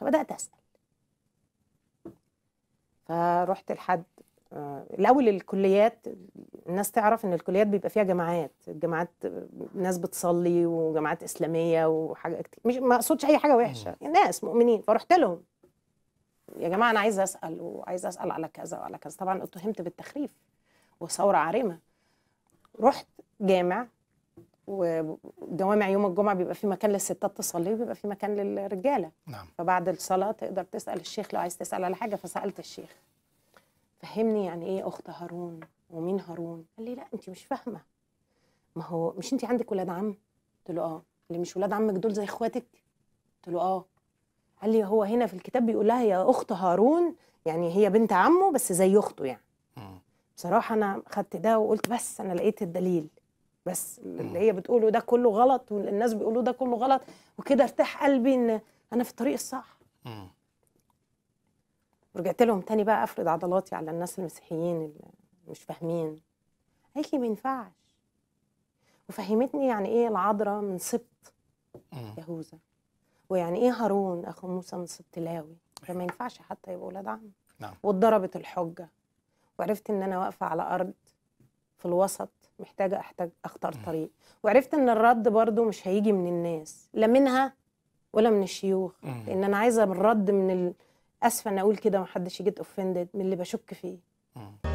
فبدات اسال فرحت لحد آه، الاول الكليات الناس تعرف ان الكليات بيبقى فيها جماعات جماعات ناس بتصلي وجماعات اسلاميه وحاجه كتير مش ما اقصدش اي حاجه وحشه يعني ناس مؤمنين فرحت لهم يا جماعه انا عايزه اسال وعايزه اسال على كذا وعلى كذا طبعا اتهمت بالتخريف وثوره عارمه رحت جامع ودوامع يوم الجمعه بيبقى في مكان للستات تصلي وبيبقى في مكان للرجاله نعم. فبعد الصلاه تقدر تسال الشيخ لو عايز تسال على حاجه فسالت الشيخ فهمني يعني ايه اخت هارون ومين هارون قال لي لا انت مش فاهمه ما هو مش انت عندك ولاد عم قلت له اه قال لي مش ولاد عمك دول زي اخواتك قلت له اه قال لي هو هنا في الكتاب بيقول لها يا اخت هارون يعني هي بنت عمه بس زي اخته يعني بصراحه انا خدت ده وقلت بس انا لقيت الدليل بس اللي هي بتقوله ده كله غلط والناس بيقولوا ده كله غلط وكده ارتاح قلبي ان انا في الطريق الصح رجعت لهم تاني بقى افرض عضلاتي على الناس المسيحيين اللي مش فاهمين قالت لي ما ينفعش وفهمتني يعني ايه العذراء من سبط يهوذا ويعني ايه هارون اخو موسى من سبط لاوي فما ينفعش حتى يبقوا ولاد عم نعم واتضربت الحجه وعرفت ان انا واقفه على ارض في الوسط محتاجه احتاج اختار طريق وعرفت ان الرد برضو مش هيجي من الناس لا منها ولا من الشيوخ لان انا عايزه الرد من ال... اسفه ان اقول كده محدش حدش اوفندد من اللي بشك فيه